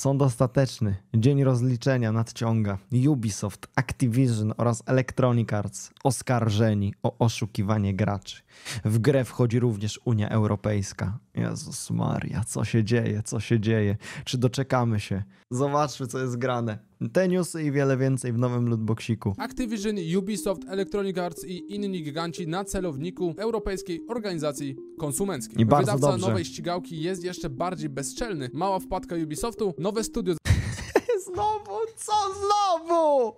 Sąd ostateczny, dzień rozliczenia nadciąga. Ubisoft, Activision oraz Electronic Arts oskarżeni o oszukiwanie graczy. W grę wchodzi również Unia Europejska. Jezus Maria, co się dzieje, co się dzieje? Czy doczekamy się? Zobaczmy, co jest grane. Tenius i wiele więcej w nowym lootboxiku. Activision, Ubisoft, Electronic Arts i inni giganci na celowniku Europejskiej Organizacji Konsumenckiej. I bardzo Wydawca dobrze. nowej ścigałki jest jeszcze bardziej bezczelny. Mała wpadka Ubisoftu, nowe studio znowu? Co znowu?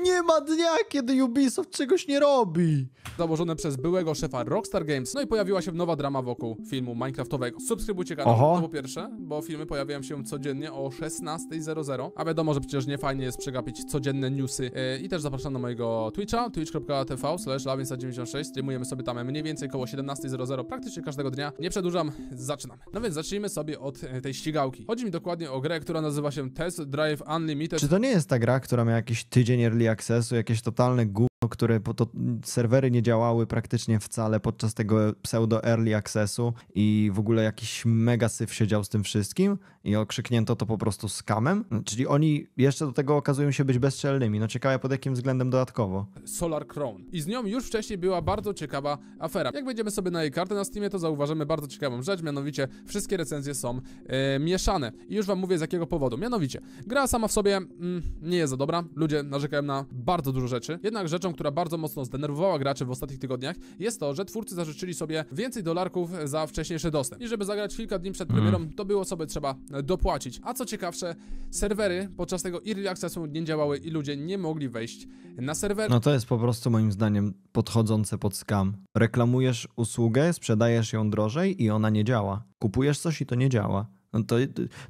Nie ma dnia, kiedy Ubisoft czegoś nie robi. Założone przez byłego szefa Rockstar Games. No i pojawiła się nowa drama wokół filmu Minecraftowego. Subskrybujcie kanał, Oho. to po pierwsze, bo filmy pojawiają się codziennie o 16.00. A wiadomo, że przecież nie fajnie jest przegapić codzienne newsy. Yy, I też zapraszam do mojego Twitcha, twitch.tv slash 96 Streamujemy sobie tam mniej więcej koło 17.00 praktycznie każdego dnia. Nie przedłużam, zaczynamy. No więc zacznijmy sobie od e, tej ścigałki. Chodzi mi dokładnie o grę, która nazywa się Test jest Drive Unlimited. Czy to nie jest ta gra, która ma jakiś tydzień early accessu, jakieś totalne gówno? które po to serwery nie działały praktycznie wcale podczas tego pseudo early accessu i w ogóle jakiś mega syf siedział z tym wszystkim i okrzyknięto to po prostu skamem. Czyli oni jeszcze do tego okazują się być bezczelnymi. No ciekawe pod jakim względem dodatkowo. Solar Crown. I z nią już wcześniej była bardzo ciekawa afera. Jak będziemy sobie na jej kartę na Steamie, to zauważymy bardzo ciekawą rzecz, mianowicie wszystkie recenzje są e, mieszane. I już wam mówię z jakiego powodu. Mianowicie, gra sama w sobie mm, nie jest za dobra. Ludzie narzekają na bardzo dużo rzeczy. Jednak rzeczą, która bardzo mocno zdenerwowała graczy w ostatnich tygodniach, jest to, że twórcy zażyczyli sobie więcej dolarków za wcześniejszy dostęp. I żeby zagrać kilka dni przed mm. premierą, to było sobie trzeba e, dopłacić. A co ciekawsze, serwery podczas tego Early Accessu nie działały i ludzie nie mogli wejść na serwer. No to jest po prostu moim zdaniem podchodzące pod scam. Reklamujesz usługę, sprzedajesz ją drożej i ona nie działa. Kupujesz coś i to nie działa. No to,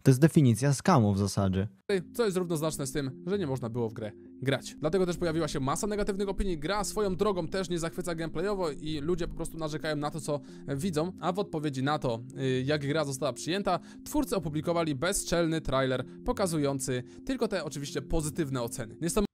to jest definicja skamu w zasadzie. Co jest równoznaczne z tym, że nie można było w grę grać. Dlatego też pojawiła się masa negatywnych opinii. Gra swoją drogą też nie zachwyca gameplayowo i ludzie po prostu narzekają na to, co widzą, a w odpowiedzi na to, y, jak gra została przyjęta, twórcy opublikowali bezczelny trailer pokazujący tylko te oczywiście pozytywne oceny. Niestety...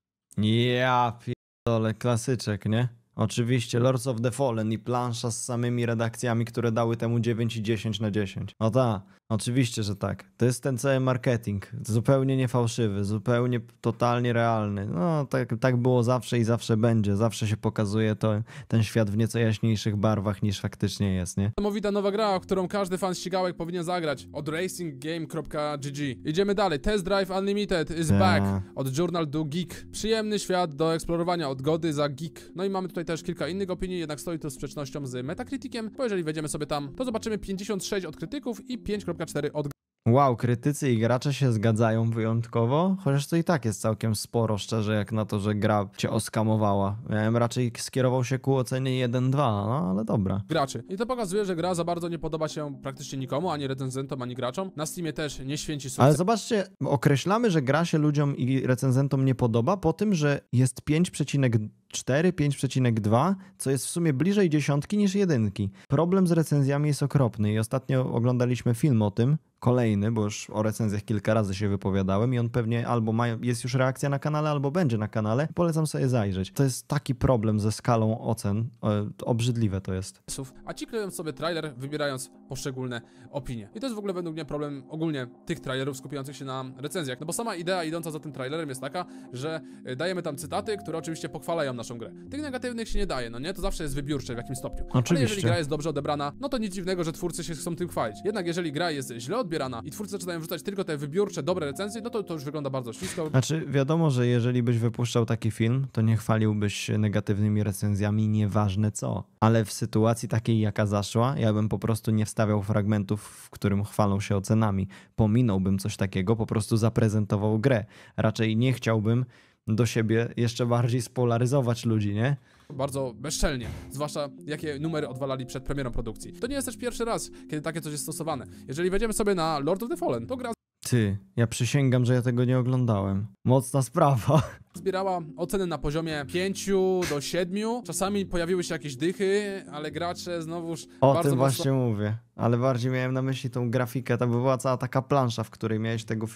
Ja pierdolę, klasyczek, nie? Oczywiście Lords of the Fallen i plansza z samymi redakcjami, które dały temu 9 i 10 na 10. O ta, Oczywiście, że tak. To jest ten cały marketing. Zupełnie niefałszywy, zupełnie totalnie realny. No, tak, tak było zawsze i zawsze będzie. Zawsze się pokazuje to, ten świat w nieco jaśniejszych barwach niż faktycznie jest, nie? Niesamowita nowa gra, którą każdy fan ścigałek powinien zagrać. Od racinggame.gg. Idziemy dalej. Test Drive Unlimited is tak. back. Od Journal do Geek. Przyjemny świat do eksplorowania. Od gody za geek. No i mamy tutaj też kilka innych opinii, jednak stoi to sprzecznością z Metacriticiem, bo jeżeli wejdziemy sobie tam, to zobaczymy 56 od krytyków i 5. 4 od Wow, krytycy i gracze się zgadzają wyjątkowo, chociaż to i tak jest całkiem sporo, szczerze, jak na to, że gra cię oskamowała. Ja bym raczej skierował się ku ocenie 1-2, no ale dobra. graczy. I to pokazuje, że gra za bardzo nie podoba się praktycznie nikomu, ani recenzentom, ani graczom. Na Steamie też nie święci sukcesu. Ale zobaczcie, określamy, że gra się ludziom i recenzentom nie podoba po tym, że jest 5,2 4, 5,2, co jest w sumie bliżej dziesiątki niż jedynki. Problem z recenzjami jest okropny i ostatnio oglądaliśmy film o tym, kolejny, bo już o recenzjach kilka razy się wypowiadałem i on pewnie albo ma, jest już reakcja na kanale, albo będzie na kanale. Polecam sobie zajrzeć. To jest taki problem ze skalą ocen. E, obrzydliwe to jest. A ci kleją sobie trailer, wybierając poszczególne opinie. I to jest w ogóle według mnie problem ogólnie tych trailerów skupiających się na recenzjach. No bo sama idea idąca za tym trailerem jest taka, że e, dajemy tam cytaty, które oczywiście pochwalają nas naszą grę. Tych negatywnych się nie daje, no nie? To zawsze jest wybiórcze w jakimś stopniu. Oczywiście. Ale jeżeli gra jest dobrze odebrana, no to nic dziwnego, że twórcy się chcą tym chwalić. Jednak jeżeli gra jest źle odbierana i twórcy zaczynają wrzucać tylko te wybiórcze, dobre recenzje, no to to już wygląda bardzo ślisko. Znaczy, wiadomo, że jeżeli byś wypuszczał taki film, to nie chwaliłbyś negatywnymi recenzjami, nieważne co. Ale w sytuacji takiej, jaka zaszła, ja bym po prostu nie wstawiał fragmentów, w którym chwalą się ocenami. Pominąłbym coś takiego, po prostu zaprezentował grę. Raczej nie chciałbym do siebie, jeszcze bardziej spolaryzować ludzi, nie? bardzo bezczelnie, zwłaszcza jakie numery odwalali przed premierą produkcji. To nie jest też pierwszy raz, kiedy takie coś jest stosowane. Jeżeli wejdziemy sobie na Lord of the Fallen, to gra ty, ja przysięgam, że ja tego nie oglądałem. Mocna sprawa. Zbierała oceny na poziomie 5 do 7. Czasami pojawiły się jakieś dychy, ale gracze znowuż O bardzo tym mocno- właśnie mówię. Ale bardziej miałem na myśli tą grafikę. Tam była cała taka plansza, w której miałeś tego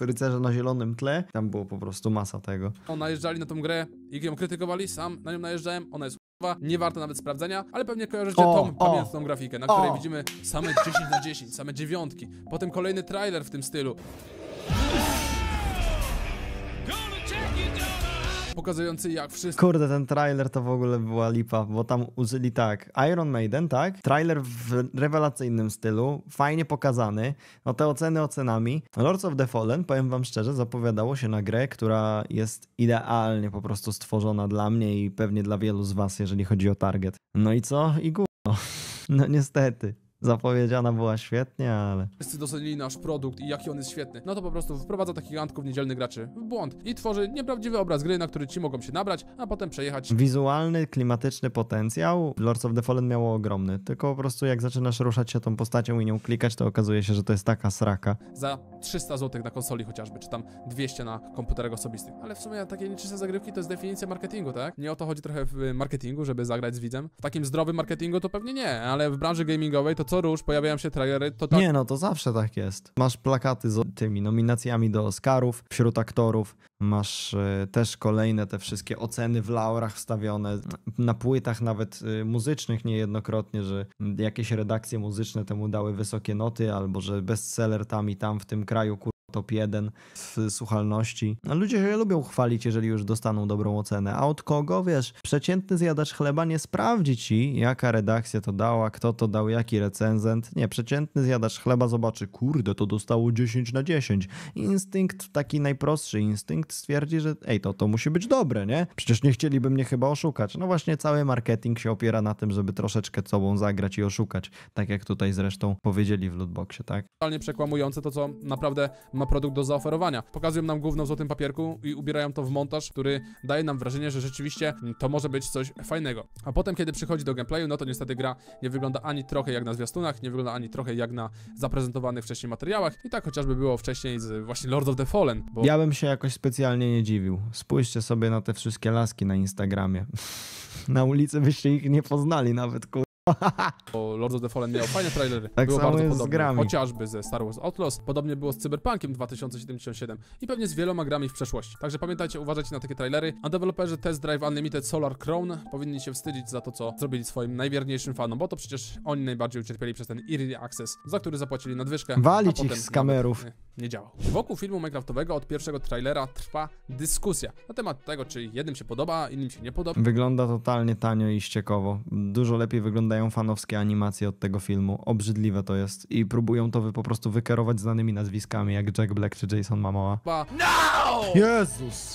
rycerza na zielonym tle. Tam było po prostu masa tego. najeżdżali na tą grę i ją krytykowali. Sam na nią najeżdżałem. Ona jest nie warto nawet sprawdzenia, ale pewnie kojarzycie o, tą pamiętną grafikę, na której o. widzimy same 10 na 10, same dziewiątki, potem kolejny trailer w tym stylu. pokazujący jak wszystko. Kurde, ten trailer to w ogóle była lipa, bo tam użyli tak, Iron Maiden, tak? Trailer w rewelacyjnym stylu, fajnie pokazany, no te oceny ocenami. Lords of the Fallen, powiem wam szczerze, zapowiadało się na grę, która jest idealnie po prostu stworzona dla mnie i pewnie dla wielu z was, jeżeli chodzi o target. No i co? I gówno. No niestety zapowiedziana była świetnie, ale... Wszyscy docenili nasz produkt i jaki on jest świetny. No to po prostu wprowadza takich gigantków niedzielnych graczy w błąd i tworzy nieprawdziwy obraz gry, na który ci mogą się nabrać, a potem przejechać. Wizualny, klimatyczny potencjał Lords of the Fallen miało ogromny, tylko po prostu jak zaczynasz ruszać się tą postacią i nią klikać, to okazuje się, że to jest taka sraka. Za 300 zł na konsoli chociażby, czy tam 200 na komputerach osobistych. Ale w sumie takie nieczyste zagrywki to jest definicja marketingu, tak? Nie o to chodzi trochę w marketingu, żeby zagrać z widzem. W takim zdrowym marketingu to pewnie nie, ale w branży gamingowej to co co róż pojawiają się trailery, to tak... Nie, no to zawsze tak jest. Masz plakaty z tymi nominacjami do Oscarów wśród aktorów, masz e, też kolejne te wszystkie oceny w laurach wstawione, na płytach nawet e, muzycznych niejednokrotnie, że jakieś redakcje muzyczne temu dały wysokie noty, albo że bestseller tam i tam w tym kraju kur top 1 w słuchalności. Ludzie się lubią chwalić, jeżeli już dostaną dobrą ocenę. A od kogo, wiesz, przeciętny zjadacz chleba nie sprawdzi ci, jaka redakcja to dała, kto to dał, jaki recenzent. Nie, przeciętny zjadacz chleba zobaczy, kurde, to dostało 10 na 10. Instynkt, taki najprostszy instynkt stwierdzi, że ej, to, to musi być dobre, nie? Przecież nie chcieliby mnie chyba oszukać. No właśnie cały marketing się opiera na tym, żeby troszeczkę sobą zagrać i oszukać. Tak jak tutaj zresztą powiedzieli w lootboxie, tak? Totalnie przekłamujące to, co naprawdę ma produkt do zaoferowania. Pokazują nam główną w złotym papierku i ubierają to w montaż, który daje nam wrażenie, że rzeczywiście to może być coś fajnego. A potem, kiedy przychodzi do gameplayu, no to niestety gra nie wygląda ani trochę jak na zwiastunach, nie wygląda ani trochę jak na zaprezentowanych wcześniej materiałach. I tak chociażby było wcześniej z właśnie Lord of the Fallen. Bo... Ja bym się jakoś specjalnie nie dziwił. Spójrzcie sobie na te wszystkie laski na Instagramie. na ulicy byście ich nie poznali nawet, kur Bo Lord of the Fallen miał fajne trailery. Tak było samo bardzo jest podobne. z grami. Chociażby ze Star Wars Outlaws. Podobnie było z Cyberpunkiem 2077 i pewnie z wieloma grami w przeszłości. Także pamiętajcie, uważajcie na takie trailery. A deweloperzy Test Drive Unlimited Solar Crown powinni się wstydzić za to, co zrobili swoim najwierniejszym fanom, bo to przecież oni najbardziej ucierpieli przez ten Early Access, za który zapłacili nadwyżkę. Walić ich z kamerów. Nie, nie działał. Wokół filmu Minecraftowego od pierwszego trailera trwa dyskusja na temat tego, czy jednym się podoba, innym się nie podoba. Wygląda totalnie tanio i ściekowo. Dużo lepiej wygląda wyglądają fanowskie animacje od tego filmu. Obrzydliwe to jest. I próbują to wy po prostu wykerować znanymi nazwiskami, jak Jack Black czy Jason Momoa. No! Jezus!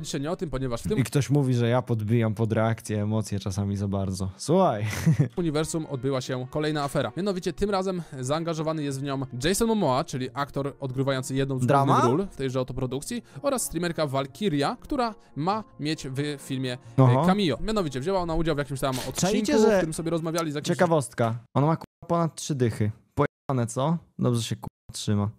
dzisiaj nie o tym, ponieważ w tym I ktoś mówi, że ja podbijam pod reakcję emocje czasami za bardzo. Słuchaj. W uniwersum odbyła się kolejna afera. Mianowicie tym razem zaangażowany jest w nią Jason Momoa, czyli aktor odgrywający jedną z głównych ról w tejże oto produkcji oraz streamerka Valkyria, która ma mieć w filmie e, Oho. cameo. Mianowicie wzięła ona udział w jakimś tam odcinku, Czajcie, że... w którym sobie rozmawiali z jakimś... Ciekawostka. Ona ma ponad trzy dychy. Pojebane, co? Dobrze się trzyma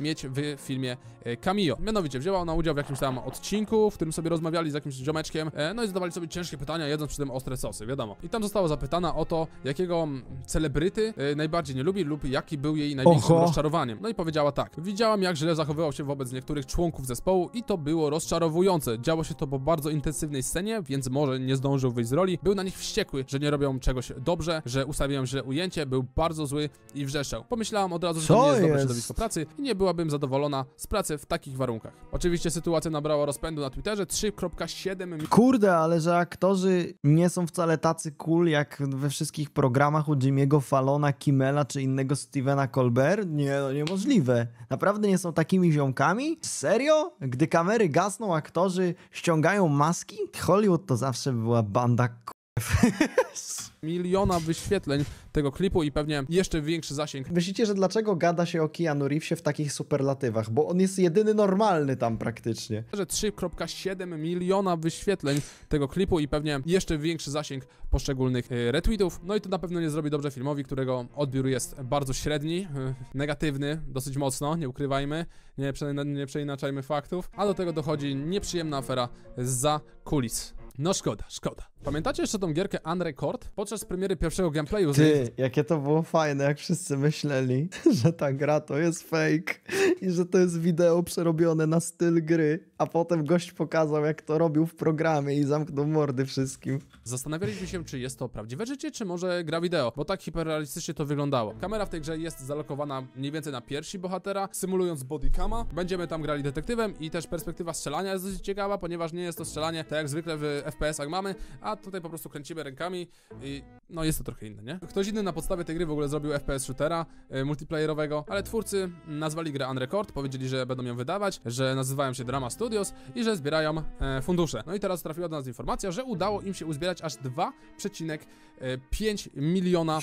mieć w filmie e, Camillo. Mianowicie wzięła ona udział w jakimś tam odcinku, w którym sobie rozmawiali z jakimś ziomeczkiem, e, no i zadawali sobie ciężkie pytania, jedząc przy tym ostre sosy, wiadomo. I tam została zapytana o to, jakiego mm, celebryty e, najbardziej nie lubi lub jaki był jej największym Oho. rozczarowaniem. No i powiedziała tak. Widziałam, jak źle zachowywał się wobec niektórych członków zespołu i to było rozczarowujące. Działo się to po bardzo intensywnej scenie, więc może nie zdążył wyjść z roli. Był na nich wściekły, że nie robią czegoś dobrze, że ustawiają źle ujęcie, był bardzo zły i wrzeszał. Pomyślałam od razu, że to nie jest dobre środowisko pracy i nie byłabym zadowolona z pracy w takich warunkach. Oczywiście sytuacja nabrała rozpędu na Twitterze 3.7 Kurde, ale że aktorzy nie są wcale tacy cool jak we wszystkich programach u Jimmy'ego Falona, Kimela czy innego Stevena Colbert? Nie, no niemożliwe. Naprawdę nie są takimi ziomkami? Serio? Gdy kamery gasną, aktorzy ściągają maski? Hollywood to zawsze była banda miliona wyświetleń tego klipu i pewnie jeszcze większy zasięg. Myślicie, że dlaczego gada się o Keanu Reevesie w takich superlatywach? Bo on jest jedyny normalny tam praktycznie. Że 3,7 miliona wyświetleń tego klipu i pewnie jeszcze większy zasięg poszczególnych y, retweetów. No i to na pewno nie zrobi dobrze filmowi, którego odbiór jest bardzo średni, y, negatywny, dosyć mocno, nie ukrywajmy, nie, nie przeinaczajmy faktów, a do tego dochodzi nieprzyjemna afera za kulis. No szkoda, szkoda. Pamiętacie jeszcze tą gierkę Unrecord? Podczas premiery pierwszego gameplayu... Ty, jakie to było fajne, jak wszyscy myśleli, że ta gra to jest fake i że to jest wideo przerobione na styl gry, a potem gość pokazał, jak to robił w programie i zamknął mordy wszystkim. Zastanawialiśmy się, czy jest to prawdziwe życie, czy może gra wideo, bo tak hiperrealistycznie to wyglądało. Kamera w tej grze jest zalokowana mniej więcej na piersi bohatera, symulując bodycama. Będziemy tam grali detektywem i też perspektywa strzelania jest dosyć ciekawa, ponieważ nie jest to strzelanie tak jak zwykle w FPS-ach mamy, a tutaj po prostu kręcimy rękami i no jest to trochę inne, nie? Ktoś inny na podstawie tej gry w ogóle zrobił FPS shootera y, multiplayerowego, ale twórcy nazwali grę Unrecord, powiedzieli, że będą ją wydawać, że nazywają się Drama Studios i że zbierają e, fundusze. No i teraz trafiła do nas informacja, że udało im się uzbierać aż 2,5 e, miliona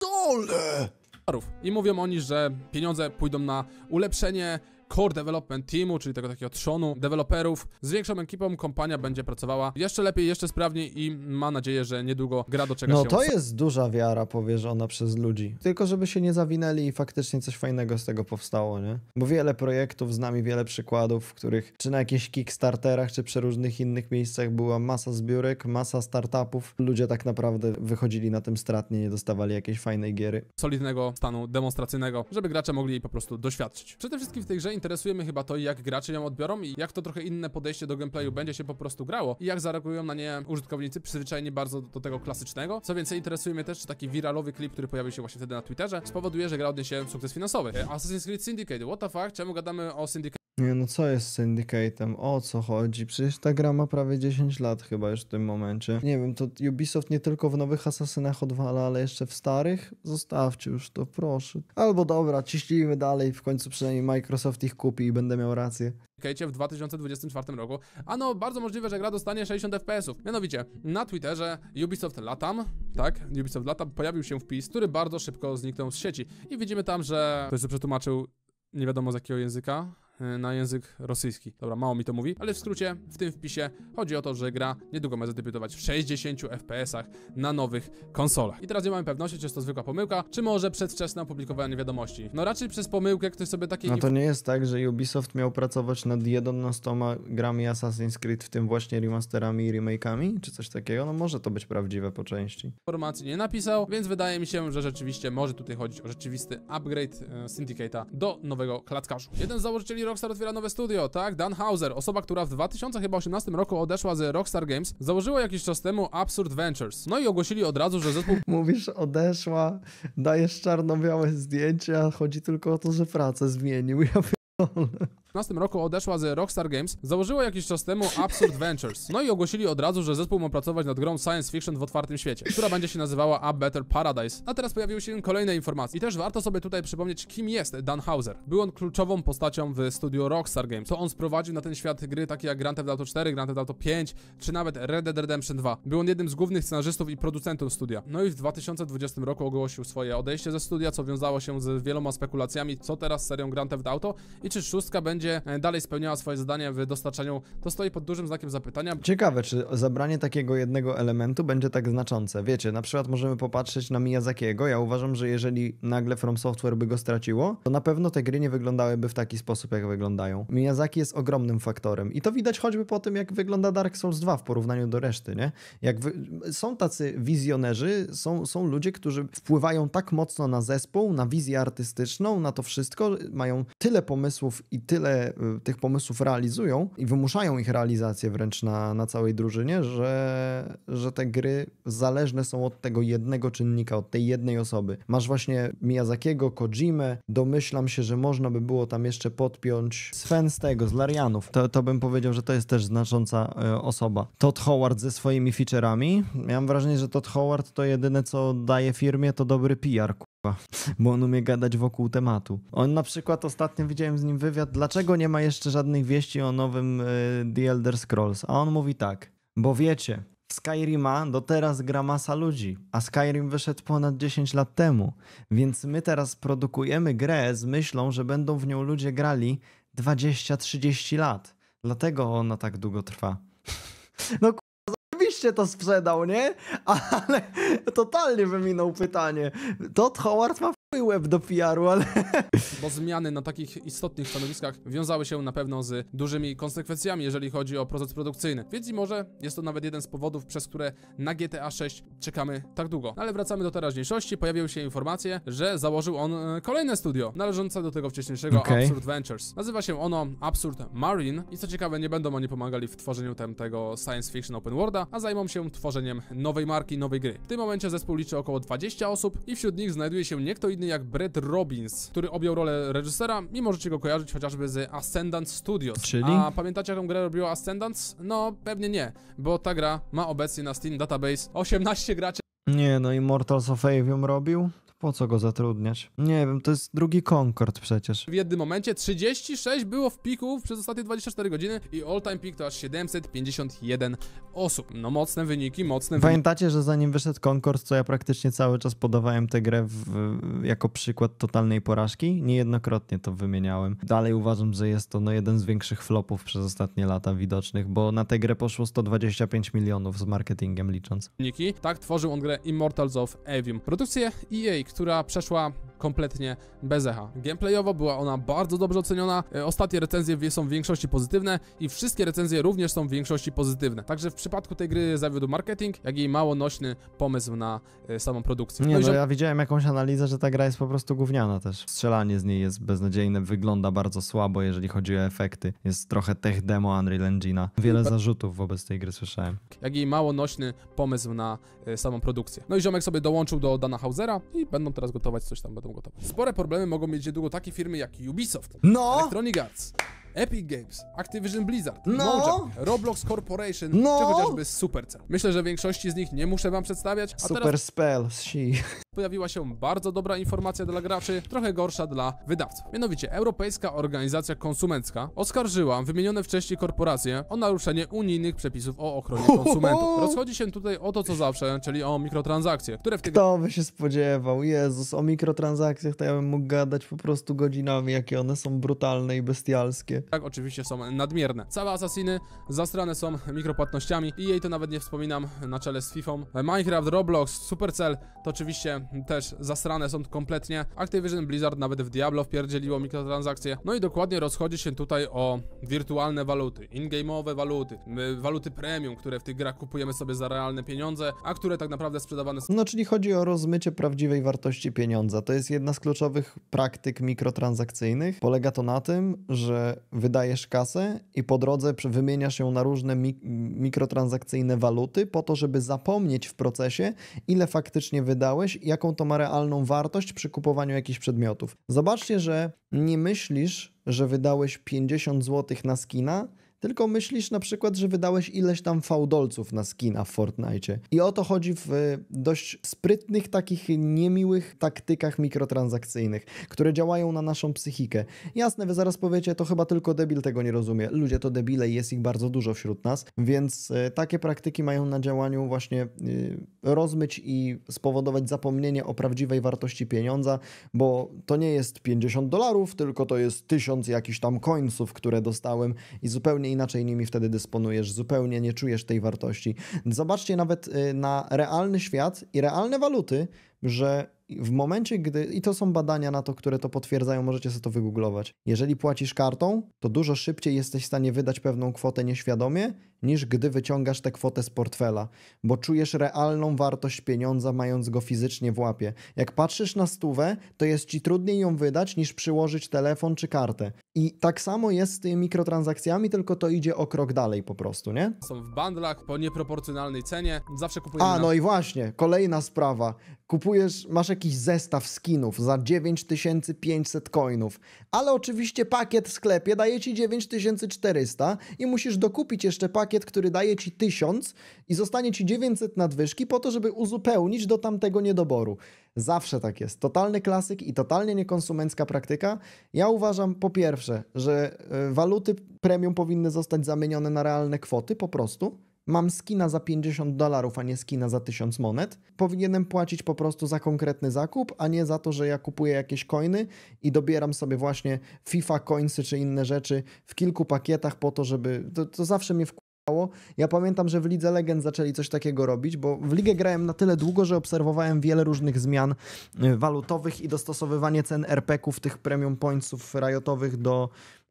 dolarów. I mówią oni, że pieniądze pójdą na ulepszenie Core Development Teamu, czyli tego takiego trzonu deweloperów. Z większą ekipą kompania będzie pracowała jeszcze lepiej, jeszcze sprawniej i ma nadzieję, że niedługo gra do czegoś No się to jest duża wiara powierzona przez ludzi. Tylko żeby się nie zawinęli i faktycznie coś fajnego z tego powstało, nie? Bo wiele projektów, z nami wiele przykładów, w których czy na jakichś Kickstarterach, czy przy różnych innych miejscach była masa zbiórek, masa startupów. Ludzie tak naprawdę wychodzili na tym stratnie, nie dostawali jakiejś fajnej giery. Solidnego stanu demonstracyjnego, żeby gracze mogli jej po prostu doświadczyć. Przede wszystkim w tej grze interesujemy chyba to, jak gracze ją odbiorą i jak to trochę inne podejście do gameplayu będzie się po prostu grało i jak zareagują na nie użytkownicy przyzwyczajeni bardzo do tego klasycznego. Co więcej, interesuje mnie też, czy taki wiralowy klip, który pojawił się właśnie wtedy na Twitterze, spowoduje, że gra odniesie sukces finansowy. E, Assassin's Creed Syndicate, what the fuck, czemu gadamy o Syndicate? Nie no, co jest Syndicatem? O co chodzi? Przecież ta gra ma prawie 10 lat chyba już w tym momencie. Nie wiem, to Ubisoft nie tylko w nowych Assassinach odwala, ale jeszcze w starych? Zostawcie już to, proszę. Albo dobra, ciśnijmy dalej, w końcu przynajmniej Microsoft ich kupi i będę miał rację. Syndicate w 2024 roku. A no, bardzo możliwe, że gra dostanie 60 FPS-ów. Mianowicie, na Twitterze Ubisoft latam, tak? Ubisoft latam pojawił się wpis, który bardzo szybko zniknął z sieci. I widzimy tam, że ktoś przetłumaczył nie wiadomo z jakiego języka, E, na język rosyjski. Dobra, mało mi to mówi, ale w skrócie, w tym wpisie chodzi o to, że gra niedługo ma zadebiutować w 60 FPS-ach na nowych konsolach. I teraz nie mamy pewności, czy jest to zwykła pomyłka, czy może przedwczesne opublikowanie wiadomości. No raczej przez pomyłkę ktoś sobie takiej... No to nie jest tak, że Ubisoft miał pracować nad 11 grami Assassin's Creed, w tym właśnie remasterami i remake'ami, czy coś takiego? No może to być prawdziwe po części. Informacji nie napisał, więc wydaje mi się, że rzeczywiście może tutaj chodzić o rzeczywisty upgrade e, Syndicate'a do nowego klatkarzu. Jeden z założycieli Rockstar otwiera nowe studio, tak? Dan Hauser, osoba, która w 2018 roku odeszła z Rockstar Games, założyła jakiś czas temu Absurd Ventures. No i ogłosili od razu, że zespół... Mówisz, odeszła, dajesz czarno-białe zdjęcia, chodzi tylko o to, że pracę zmienił. Ja 2015 roku odeszła z Rockstar Games, założyła jakiś czas temu Absurd Ventures. No i ogłosili od razu, że zespół ma pracować nad grą science fiction w otwartym świecie, która będzie się nazywała A Better Paradise. A teraz pojawiły się kolejne informacje. I też warto sobie tutaj przypomnieć, kim jest Dan Hauser. Był on kluczową postacią w studio Rockstar Games. To on sprowadził na ten świat gry takie jak Grand Theft Auto 4, Grand Theft Auto 5, czy nawet Red Dead Redemption 2. Był on jednym z głównych scenarzystów i producentów studia. No i w 2020 roku ogłosił swoje odejście ze studia, co wiązało się z wieloma spekulacjami, co teraz z serią Grand Theft Auto i czy szóstka będzie będzie e, dalej spełniała swoje zadania w dostarczaniu, to stoi pod dużym znakiem zapytania. Ciekawe, czy zabranie takiego jednego elementu będzie tak znaczące. Wiecie, na przykład możemy popatrzeć na Miyazakiego. Ja uważam, że jeżeli nagle From Software by go straciło, to na pewno te gry nie wyglądałyby w taki sposób, jak wyglądają. Miyazaki jest ogromnym faktorem i to widać choćby po tym, jak wygląda Dark Souls 2 w porównaniu do reszty, nie? Jak wy... Są tacy wizjonerzy, są, są ludzie, którzy wpływają tak mocno na zespół, na wizję artystyczną, na to wszystko, mają tyle pomysłów i tyle tyle y, tych pomysłów realizują i wymuszają ich realizację wręcz na, na całej drużynie, że, że te gry zależne są od tego jednego czynnika, od tej jednej osoby. Masz właśnie Miyazakiego, Kojimę, domyślam się, że można by było tam jeszcze podpiąć Sven z tego, z Larianów. To, to bym powiedział, że to jest też znacząca y, osoba. Todd Howard ze swoimi featureami. Miałem wrażenie, że Todd Howard to jedyne, co daje firmie, to dobry PR, bo on umie gadać wokół tematu. On na przykład ostatnio widziałem z nim wywiad, dlaczego dlaczego nie ma jeszcze żadnych wieści o nowym y, The Elder Scrolls? A on mówi tak, bo wiecie, w Skyrima do teraz gra masa ludzi, a Skyrim wyszedł ponad 10 lat temu, więc my teraz produkujemy grę z myślą, że będą w nią ludzie grali 20-30 lat. Dlatego ona tak długo trwa. No oczywiście to sprzedał, nie? Ale totalnie wyminął pytanie. Todd Howard ma łeb do PR-u, ale... Bo zmiany na takich istotnych stanowiskach wiązały się na pewno z dużymi konsekwencjami, jeżeli chodzi o proces produkcyjny. Więc i może jest to nawet jeden z powodów, przez które na GTA 6 czekamy tak długo. No ale wracamy do teraźniejszości. Pojawiły się informacje, że założył on e, kolejne studio, należące do tego wcześniejszego okay. Absurd Ventures. Nazywa się ono Absurd Marine i co ciekawe, nie będą oni pomagali w tworzeniu tego science fiction open worlda, a zajmą się tworzeniem nowej marki, nowej gry. W tym momencie zespół liczy około 20 osób i wśród nich znajduje się nie kto inny inny jak Brett Robbins, który objął rolę reżysera i możecie go kojarzyć chociażby z Ascendant Studios. Czyli? A pamiętacie jaką grę robiło Ascendant? No, pewnie nie, bo ta gra ma obecnie na Steam Database 18 graczy. Nie, no i Mortals of Avium robił? Po co go zatrudniać? Nie wiem, to jest drugi Concord przecież. W jednym momencie 36 było w piku przez ostatnie 24 godziny i all time peak to aż 751 osób. No mocne wyniki, mocne wyniki. Pamiętacie, że zanim wyszedł Concord, co ja praktycznie cały czas podawałem tę grę w, jako przykład totalnej porażki? Niejednokrotnie to wymieniałem. Dalej uważam, że jest to no, jeden z większych flopów przez ostatnie lata widocznych, bo na tę grę poszło 125 milionów z marketingiem licząc. Wyniki, tak tworzył on grę Immortals of Evium. Produkcję EA która przeszła kompletnie bez echa. Gameplayowo była ona bardzo dobrze oceniona, e, ostatnie recenzje są w większości pozytywne i wszystkie recenzje również są w większości pozytywne. Także w przypadku tej gry zawiódł marketing, jak i mało nośny pomysł na e, samą produkcję. Nie, no, no ja widziałem jakąś analizę, że ta gra jest po prostu gówniana też. Strzelanie z niej jest beznadziejne, wygląda bardzo słabo, jeżeli chodzi o efekty. Jest trochę tech demo Unreal Engine'a. Wiele zarzutów wobec tej gry słyszałem. Jak i mało nośny pomysł na e, samą produkcję. No i ziomek sobie dołączył do Dana Hausera i będą teraz gotować coś tam, będą Spore problemy mogą mieć niedługo takie firmy jak Ubisoft, no. Electronic Arts, Epic Games, Activision Blizzard, no. Mojang, Roblox Corporation, no. czy chociażby Supercell. Myślę, że większości z nich nie muszę wam przedstawiać. A Super teraz... spell, si pojawiła się bardzo dobra informacja dla graczy, trochę gorsza dla wydawców. Mianowicie Europejska Organizacja Konsumencka oskarżyła wymienione wcześniej korporacje o naruszenie unijnych przepisów o ochronie konsumentów. Rozchodzi się tutaj o to co zawsze, czyli o mikrotransakcje, które w tych... Kto by się spodziewał? Jezus, o mikrotransakcjach to ja bym mógł gadać po prostu godzinami, jakie one są brutalne i bestialskie. Tak, oczywiście są nadmierne. Całe Assassiny zastrane są mikropłatnościami i jej to nawet nie wspominam na czele z FIFA. Minecraft, Roblox, Supercell to oczywiście też zasrane są kompletnie. Activision Blizzard nawet w Diablo wpierdzieliło mikrotransakcje. No i dokładnie rozchodzi się tutaj o wirtualne waluty, in-game'owe waluty, waluty premium, które w tych grach kupujemy sobie za realne pieniądze, a które tak naprawdę sprzedawane są. No czyli chodzi o rozmycie prawdziwej wartości pieniądza. To jest jedna z kluczowych praktyk mikrotransakcyjnych. Polega to na tym, że wydajesz kasę i po drodze wymieniasz ją na różne mi mikrotransakcyjne waluty po to, żeby zapomnieć w procesie, ile faktycznie wydałeś i jaką to ma realną wartość przy kupowaniu jakichś przedmiotów. Zobaczcie, że nie myślisz, że wydałeś 50 zł na skina, tylko myślisz na przykład, że wydałeś ileś tam fałdolców na skina w Fortnite. I o to chodzi w e, dość sprytnych, takich niemiłych taktykach mikrotransakcyjnych, które działają na naszą psychikę. Jasne, wy zaraz powiecie, to chyba tylko debil tego nie rozumie. Ludzie to debile i jest ich bardzo dużo wśród nas, więc e, takie praktyki mają na działaniu właśnie e, rozmyć i spowodować zapomnienie o prawdziwej wartości pieniądza, bo to nie jest 50 dolarów, tylko to jest tysiąc jakichś tam końców, które dostałem i zupełnie zupełnie inaczej nimi wtedy dysponujesz, zupełnie nie czujesz tej wartości. Zobaczcie nawet y, na realny świat i realne waluty, że w momencie, gdy, i to są badania na to, które to potwierdzają, możecie sobie to wygooglować. Jeżeli płacisz kartą, to dużo szybciej jesteś w stanie wydać pewną kwotę nieświadomie, niż gdy wyciągasz tę kwotę z portfela, bo czujesz realną wartość pieniądza, mając go fizycznie w łapie. Jak patrzysz na stówę, to jest ci trudniej ją wydać niż przyłożyć telefon czy kartę. I tak samo jest z tymi mikrotransakcjami, tylko to idzie o krok dalej po prostu, nie? Są w bandlach po nieproporcjonalnej cenie, zawsze kupujesz. A, na... no i właśnie, kolejna sprawa. Kupujesz, masz jakiś zestaw skinów za 9500 coinów, ale oczywiście pakiet w sklepie daje ci 9400 i musisz dokupić jeszcze pakiet pakiet, który daje ci 1000 i zostanie ci 900 nadwyżki po to, żeby uzupełnić do tamtego niedoboru. Zawsze tak jest. Totalny klasyk i totalnie niekonsumencka praktyka. Ja uważam po pierwsze, że e, waluty premium powinny zostać zamienione na realne kwoty po prostu mam skina za 50 dolarów, a nie skina za 1000 monet. Powinienem płacić po prostu za konkretny zakup, a nie za to, że ja kupuję jakieś coiny i dobieram sobie właśnie FIFA, coinsy czy inne rzeczy w kilku pakietach po to, żeby... To, to zawsze mnie wkurza ja pamiętam, że w Lidze Legend zaczęli coś takiego robić, bo w ligę grałem na tyle długo, że obserwowałem wiele różnych zmian y, walutowych i dostosowywanie cen RPK-ów, tych premium pointsów rajotowych do,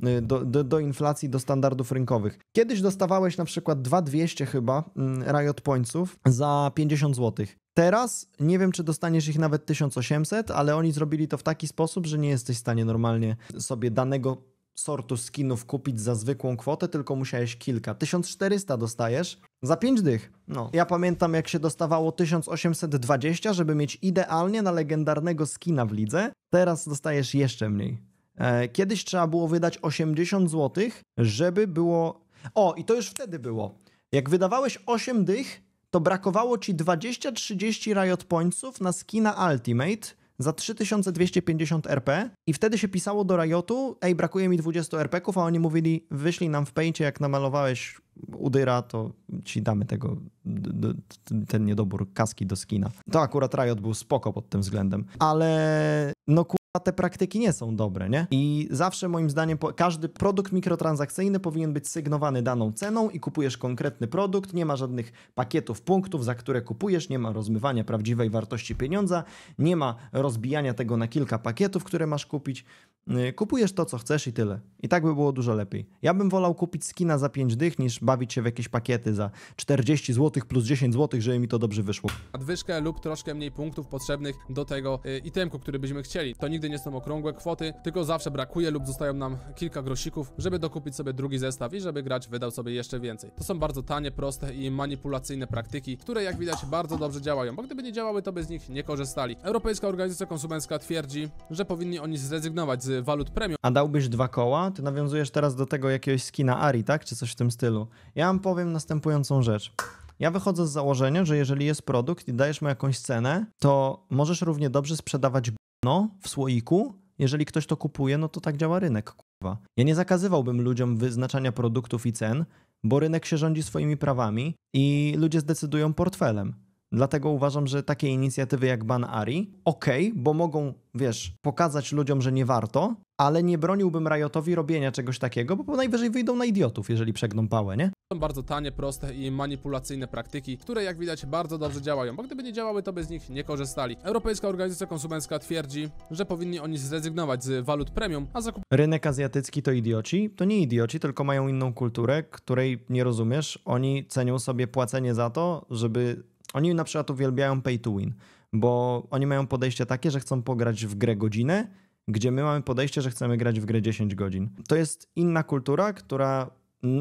y, do, do, do, inflacji, do standardów rynkowych. Kiedyś dostawałeś na przykład 2200 chyba mm, Riot Pointsów za 50 zł. Teraz nie wiem, czy dostaniesz ich nawet 1800, ale oni zrobili to w taki sposób, że nie jesteś w stanie normalnie sobie danego sortu skinów kupić za zwykłą kwotę, tylko musiałeś kilka. 1400 dostajesz za 5 dych. No. Ja pamiętam jak się dostawało 1820, żeby mieć idealnie na legendarnego skina w lidze. Teraz dostajesz jeszcze mniej. E, kiedyś trzeba było wydać 80 zł, żeby było... O, i to już wtedy było. Jak wydawałeś 8 dych, to brakowało ci 20-30 Riot Pointsów na skina Ultimate, za 3250 RP i wtedy się pisało do Riotu, ej, brakuje mi 20 RP-ków, a oni mówili, wyślij nam w pejcie, jak namalowałeś udyra, to ci damy tego, ten niedobór kaski do skina. To akurat Riot był spoko pod tym względem, ale no a te praktyki nie są dobre, nie? I zawsze moim zdaniem każdy produkt mikrotransakcyjny powinien być sygnowany daną ceną i kupujesz konkretny produkt, nie ma żadnych pakietów punktów, za które kupujesz, nie ma rozmywania prawdziwej wartości pieniądza, nie ma rozbijania tego na kilka pakietów, które masz kupić. Y, kupujesz to, co chcesz i tyle. I tak by było dużo lepiej. Ja bym wolał kupić skina za 5 dych, niż bawić się w jakieś pakiety za 40 zł plus 10 zł, żeby mi to dobrze wyszło. Nadwyżkę lub troszkę mniej punktów potrzebnych do tego y, itemku, który byśmy chcieli. To nigdy nie są okrągłe kwoty, tylko zawsze brakuje lub zostają nam kilka grosików, żeby dokupić sobie drugi zestaw i żeby grać wydał sobie jeszcze więcej. To są bardzo tanie, proste i manipulacyjne praktyki, które jak widać bardzo dobrze działają, bo gdyby nie działały, to by z nich nie korzystali. Europejska Organizacja Konsumencka twierdzi, że powinni oni zrezygnować z walut premium. A dałbyś dwa koła? Ty nawiązujesz teraz do tego jakiegoś skina Ari, tak? Czy coś w tym stylu. Ja wam powiem następującą rzecz. Ja wychodzę z założenia, że jeżeli jest produkt i dajesz mu jakąś cenę, to możesz równie dobrze sprzedawać no w słoiku, jeżeli ktoś to kupuje, no to tak działa rynek, kurwa. Ja nie zakazywałbym ludziom wyznaczania produktów i cen, bo rynek się rządzi swoimi prawami i ludzie zdecydują portfelem. Dlatego uważam, że takie inicjatywy jak Ban Ari, okej, okay, bo mogą, wiesz, pokazać ludziom, że nie warto, ale nie broniłbym Riotowi robienia czegoś takiego, bo najwyżej wyjdą na idiotów, jeżeli przegną pałę, nie? Są bardzo tanie, proste i manipulacyjne praktyki, które jak widać bardzo dobrze działają, bo gdyby nie działały, to by z nich nie korzystali. Europejska Organizacja Konsumencka twierdzi, że powinni oni zrezygnować z walut premium, a zakup... Rynek azjatycki to idioci? To nie idioci, tylko mają inną kulturę, której nie rozumiesz. Oni cenią sobie płacenie za to, żeby oni na przykład uwielbiają pay to win, bo oni mają podejście takie, że chcą pograć w grę godzinę, gdzie my mamy podejście, że chcemy grać w grę 10 godzin. To jest inna kultura, która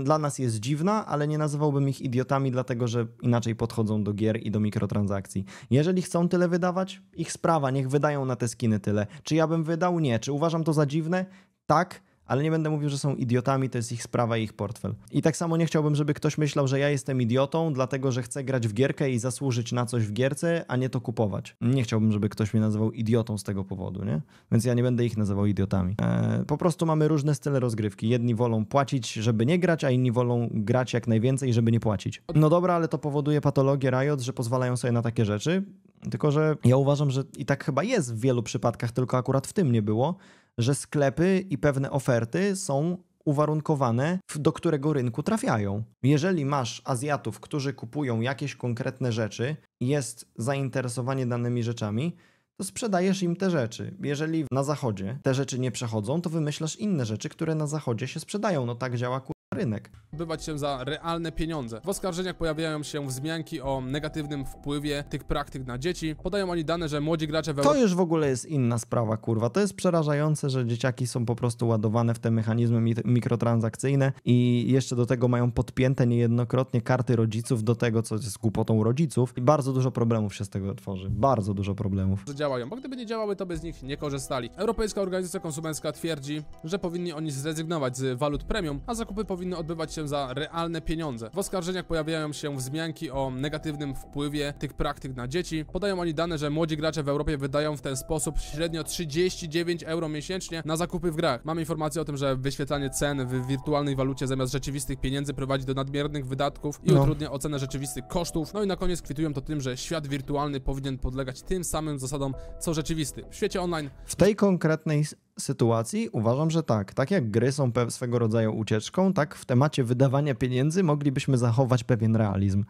dla nas jest dziwna, ale nie nazywałbym ich idiotami, dlatego że inaczej podchodzą do gier i do mikrotransakcji. Jeżeli chcą tyle wydawać, ich sprawa, niech wydają na te skiny tyle. Czy ja bym wydał? Nie. Czy uważam to za dziwne? Tak ale nie będę mówił, że są idiotami, to jest ich sprawa i ich portfel. I tak samo nie chciałbym, żeby ktoś myślał, że ja jestem idiotą, dlatego że chcę grać w gierkę i zasłużyć na coś w gierce, a nie to kupować. Nie chciałbym, żeby ktoś mnie nazywał idiotą z tego powodu, nie? Więc ja nie będę ich nazywał idiotami. Eee, po prostu mamy różne style rozgrywki. Jedni wolą płacić, żeby nie grać, a inni wolą grać jak najwięcej, żeby nie płacić. No dobra, ale to powoduje patologię Riot, że pozwalają sobie na takie rzeczy. Tylko, że ja uważam, że i tak chyba jest w wielu przypadkach, tylko akurat w tym nie było, że sklepy i pewne oferty są uwarunkowane, do którego rynku trafiają. Jeżeli masz Azjatów, którzy kupują jakieś konkretne rzeczy, jest zainteresowanie danymi rzeczami, to sprzedajesz im te rzeczy. Jeżeli na zachodzie te rzeczy nie przechodzą, to wymyślasz inne rzeczy, które na zachodzie się sprzedają. No tak działa rynek. Bywać się za realne pieniądze. W oskarżeniach pojawiają się wzmianki o negatywnym wpływie tych praktyk na dzieci. Podają oni dane, że młodzi gracze w To już w ogóle jest inna sprawa, kurwa. To jest przerażające, że dzieciaki są po prostu ładowane w te mechanizmy mikrotransakcyjne i jeszcze do tego mają podpięte niejednokrotnie karty rodziców do tego, co jest głupotą rodziców. I bardzo dużo problemów się z tego tworzy. Bardzo dużo problemów. Działają, bo gdyby nie działały, to by z nich nie korzystali. Europejska Organizacja Konsumencka twierdzi, że powinni oni zrezygnować z walut premium, a zakupy powinny powinny odbywać się za realne pieniądze. W oskarżeniach pojawiają się wzmianki o negatywnym wpływie tych praktyk na dzieci. Podają oni dane, że młodzi gracze w Europie wydają w ten sposób średnio 39 euro miesięcznie na zakupy w grach. Mamy informację o tym, że wyświetlanie cen w wirtualnej walucie zamiast rzeczywistych pieniędzy prowadzi do nadmiernych wydatków i no. utrudnia ocenę rzeczywistych kosztów. No i na koniec kwitują to tym, że świat wirtualny powinien podlegać tym samym zasadom co rzeczywisty. W świecie online. W tej konkretnej sytuacji uważam, że tak. Tak jak gry są swego rodzaju ucieczką, tak w temacie wydawania pieniędzy moglibyśmy zachować pewien realizm.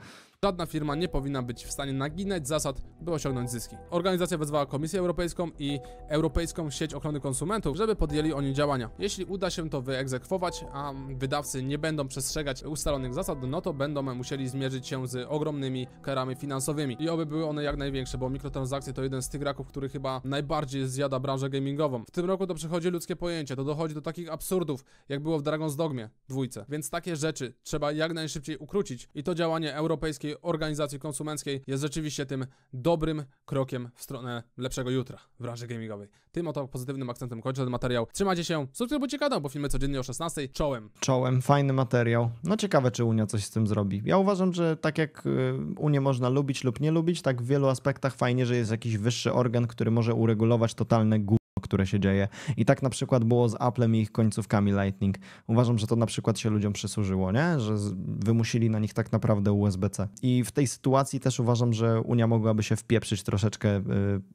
Żadna firma nie powinna być w stanie naginać zasad, by osiągnąć zyski. Organizacja wezwała Komisję Europejską i Europejską Sieć Ochrony Konsumentów, żeby podjęli oni działania. Jeśli uda się to wyegzekwować, a wydawcy nie będą przestrzegać ustalonych zasad, no to będą musieli zmierzyć się z ogromnymi karami finansowymi. I oby były one jak największe, bo mikrotransakcje to jeden z tych raków, który chyba najbardziej zjada branżę gamingową. W tym roku to przechodzi ludzkie pojęcie, to dochodzi do takich absurdów, jak było w Dragon's Dogmie dwójce. Więc takie rzeczy trzeba jak najszybciej ukrócić i to działanie europejskiej takiej organizacji konsumenckiej jest rzeczywiście tym dobrym krokiem w stronę lepszego jutra w branży gamingowej. Tym oto pozytywnym akcentem kończę ten materiał. Trzymajcie się, subskrybujcie kanał, bo filmy codziennie o 16. Czołem. Czołem, fajny materiał. No ciekawe, czy Unia coś z tym zrobi. Ja uważam, że tak jak y, Unię można lubić lub nie lubić, tak w wielu aspektach fajnie, że jest jakiś wyższy organ, który może uregulować totalne góry które się dzieje. I tak na przykład było z Applem i ich końcówkami Lightning. Uważam, że to na przykład się ludziom przysłużyło, nie? że wymusili na nich tak naprawdę USB-C. I w tej sytuacji też uważam, że Unia mogłaby się wpieprzyć troszeczkę y,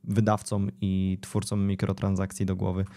wydawcom i twórcom mikrotransakcji do głowy.